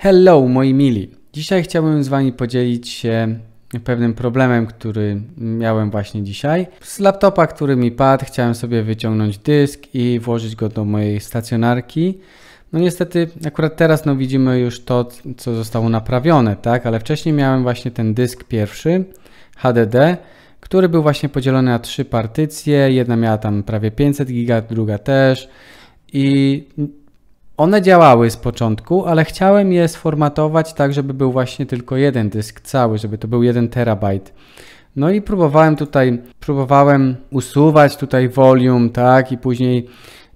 Hello moi mili. Dzisiaj chciałbym z wami podzielić się pewnym problemem, który miałem właśnie dzisiaj. Z laptopa, który mi padł, chciałem sobie wyciągnąć dysk i włożyć go do mojej stacjonarki. No niestety akurat teraz no widzimy już to, co zostało naprawione, tak? Ale wcześniej miałem właśnie ten dysk pierwszy HDD, który był właśnie podzielony na trzy partycje. Jedna miała tam prawie 500 giga, druga też. I one działały z początku, ale chciałem je sformatować tak, żeby był właśnie tylko jeden dysk cały, żeby to był 1 terabajt. No i próbowałem tutaj, próbowałem usuwać tutaj volume, tak, i później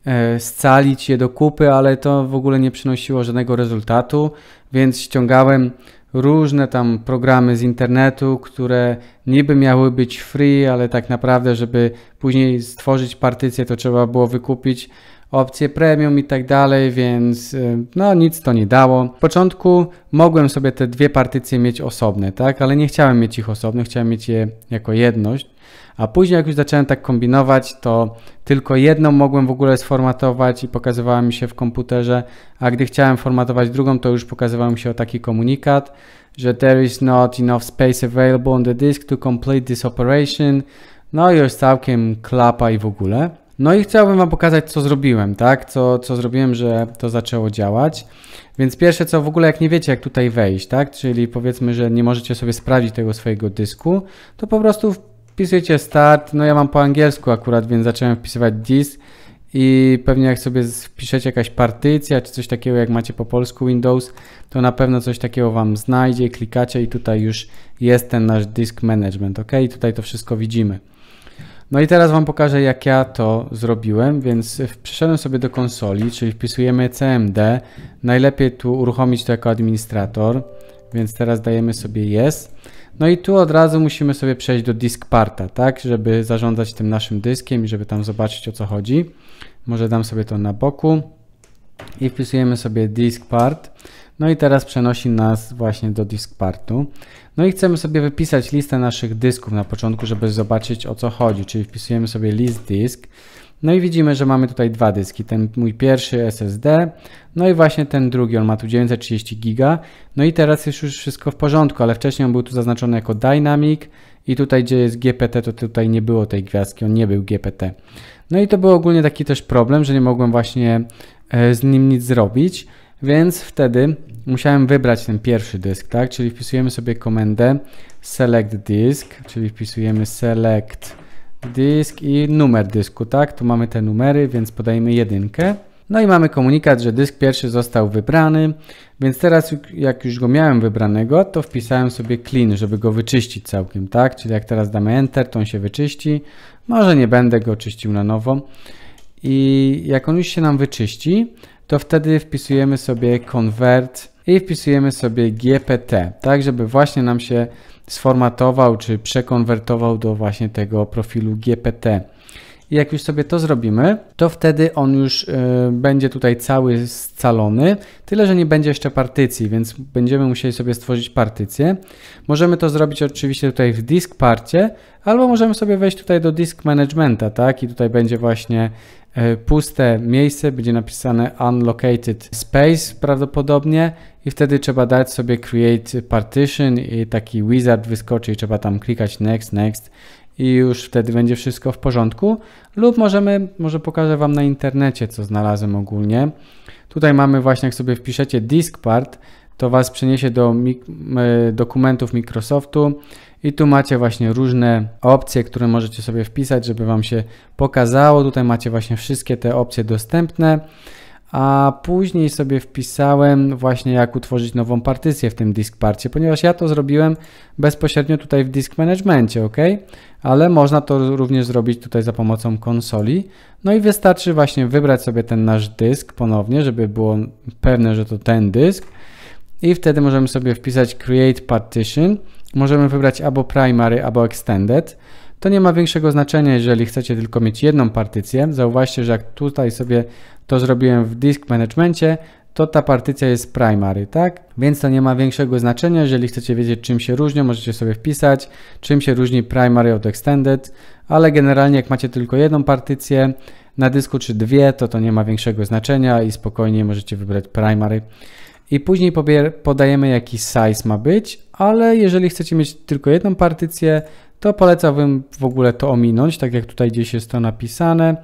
e, scalić je do kupy, ale to w ogóle nie przynosiło żadnego rezultatu, więc ściągałem różne tam programy z internetu, które niby miały być free, ale tak naprawdę, żeby później stworzyć partycję, to trzeba było wykupić opcje premium i tak dalej, więc y, no nic to nie dało. W początku mogłem sobie te dwie partycje mieć osobne, tak, ale nie chciałem mieć ich osobne chciałem mieć je jako jedność. A później jak już zacząłem tak kombinować, to tylko jedną mogłem w ogóle sformatować i pokazywała mi się w komputerze, a gdy chciałem formatować drugą, to już pokazywał mi się o taki komunikat, że there is not enough space available on the disk to complete this operation. No i już całkiem klapa i w ogóle. No i chciałbym Wam pokazać, co zrobiłem, tak? Co, co zrobiłem, że to zaczęło działać. Więc pierwsze co w ogóle, jak nie wiecie, jak tutaj wejść, tak? Czyli powiedzmy, że nie możecie sobie sprawdzić tego swojego dysku, to po prostu wpisujecie start. No ja mam po angielsku akurat, więc zacząłem wpisywać disk i pewnie jak sobie wpiszecie jakaś partycja czy coś takiego, jak macie po polsku Windows, to na pewno coś takiego Wam znajdzie, klikacie i tutaj już jest ten nasz disk management, ok? I tutaj to wszystko widzimy. No i teraz Wam pokażę, jak ja to zrobiłem, więc przeszedłem sobie do konsoli, czyli wpisujemy cmd. Najlepiej tu uruchomić to jako administrator, więc teraz dajemy sobie yes. No i tu od razu musimy sobie przejść do disk parta, tak, żeby zarządzać tym naszym dyskiem i żeby tam zobaczyć o co chodzi. Może dam sobie to na boku i wpisujemy sobie disk part. No i teraz przenosi nas właśnie do disk partu. No i chcemy sobie wypisać listę naszych dysków na początku, żeby zobaczyć o co chodzi, czyli wpisujemy sobie list disk. No i widzimy, że mamy tutaj dwa dyski. Ten mój pierwszy SSD, no i właśnie ten drugi, on ma tu 930 giga. No i teraz jest już wszystko w porządku, ale wcześniej on był tu zaznaczony jako Dynamic i tutaj, gdzie jest GPT, to tutaj nie było tej gwiazdki, on nie był GPT. No i to był ogólnie taki też problem, że nie mogłem właśnie e, z nim nic zrobić. Więc wtedy musiałem wybrać ten pierwszy dysk, tak? Czyli wpisujemy sobie komendę select disk, czyli wpisujemy select disk i numer dysku, tak? Tu mamy te numery, więc podajemy jedynkę. No i mamy komunikat, że dysk pierwszy został wybrany, więc teraz jak już go miałem wybranego, to wpisałem sobie clean, żeby go wyczyścić całkiem, tak? Czyli jak teraz damy enter, to on się wyczyści. Może nie będę go czyścił na nowo. I jak on już się nam wyczyści, to wtedy wpisujemy sobie convert i wpisujemy sobie GPT, tak żeby właśnie nam się sformatował czy przekonwertował do właśnie tego profilu GPT. I jak już sobie to zrobimy, to wtedy on już y, będzie tutaj cały scalony, tyle że nie będzie jeszcze partycji, więc będziemy musieli sobie stworzyć partycję. Możemy to zrobić oczywiście tutaj w disk parcie, albo możemy sobie wejść tutaj do disk managementa, tak? I tutaj będzie właśnie E, puste miejsce, będzie napisane unlocated space prawdopodobnie i wtedy trzeba dać sobie create partition i taki wizard wyskoczy i trzeba tam klikać next, next i już wtedy będzie wszystko w porządku lub możemy, może pokażę Wam na internecie co znalazłem ogólnie. Tutaj mamy właśnie jak sobie wpiszecie disk part to Was przeniesie do e, dokumentów Microsoftu i tu macie właśnie różne opcje, które możecie sobie wpisać, żeby Wam się pokazało. Tutaj macie właśnie wszystkie te opcje dostępne. A później sobie wpisałem właśnie jak utworzyć nową partycję w tym disk parcie, ponieważ ja to zrobiłem bezpośrednio tutaj w disk managementie, ok? Ale można to również zrobić tutaj za pomocą konsoli. No i wystarczy właśnie wybrać sobie ten nasz dysk ponownie, żeby było pewne, że to ten dysk i wtedy możemy sobie wpisać create partition. Możemy wybrać albo primary, albo extended. To nie ma większego znaczenia, jeżeli chcecie tylko mieć jedną partycję. Zauważcie, że jak tutaj sobie to zrobiłem w disk managementie, to ta partycja jest primary, tak? Więc to nie ma większego znaczenia, jeżeli chcecie wiedzieć czym się różnią, możecie sobie wpisać, czym się różni primary od extended, ale generalnie jak macie tylko jedną partycję na dysku czy dwie, to to nie ma większego znaczenia i spokojnie możecie wybrać primary i później podajemy jaki size ma być, ale jeżeli chcecie mieć tylko jedną partycję, to polecałbym w ogóle to ominąć, tak jak tutaj gdzieś jest to napisane,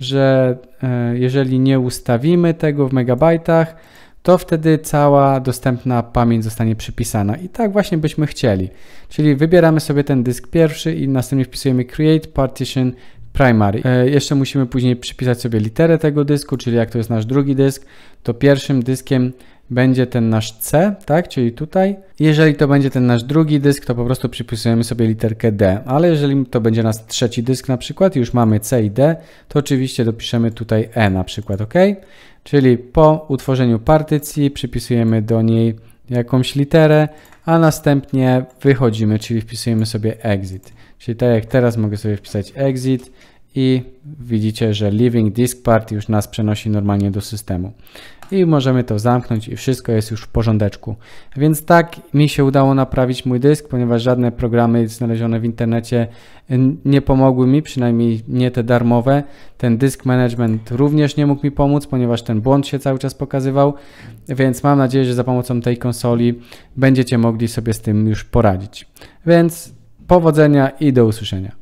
że e, jeżeli nie ustawimy tego w megabajtach, to wtedy cała dostępna pamięć zostanie przypisana. I tak właśnie byśmy chcieli. Czyli wybieramy sobie ten dysk pierwszy i następnie wpisujemy create partition primary. E, jeszcze musimy później przypisać sobie literę tego dysku, czyli jak to jest nasz drugi dysk, to pierwszym dyskiem będzie ten nasz C, tak, czyli tutaj. Jeżeli to będzie ten nasz drugi dysk, to po prostu przypisujemy sobie literkę D, ale jeżeli to będzie nasz trzeci dysk na przykład, już mamy C i D, to oczywiście dopiszemy tutaj E na przykład, ok? Czyli po utworzeniu partycji przypisujemy do niej jakąś literę, a następnie wychodzimy, czyli wpisujemy sobie exit. Czyli tak jak teraz mogę sobie wpisać exit i widzicie, że Living Disk Part już nas przenosi normalnie do systemu. I możemy to zamknąć i wszystko jest już w porządeczku. Więc tak mi się udało naprawić mój dysk, ponieważ żadne programy znalezione w internecie nie pomogły mi, przynajmniej nie te darmowe. Ten dysk management również nie mógł mi pomóc, ponieważ ten błąd się cały czas pokazywał. Więc mam nadzieję, że za pomocą tej konsoli będziecie mogli sobie z tym już poradzić. Więc powodzenia i do usłyszenia.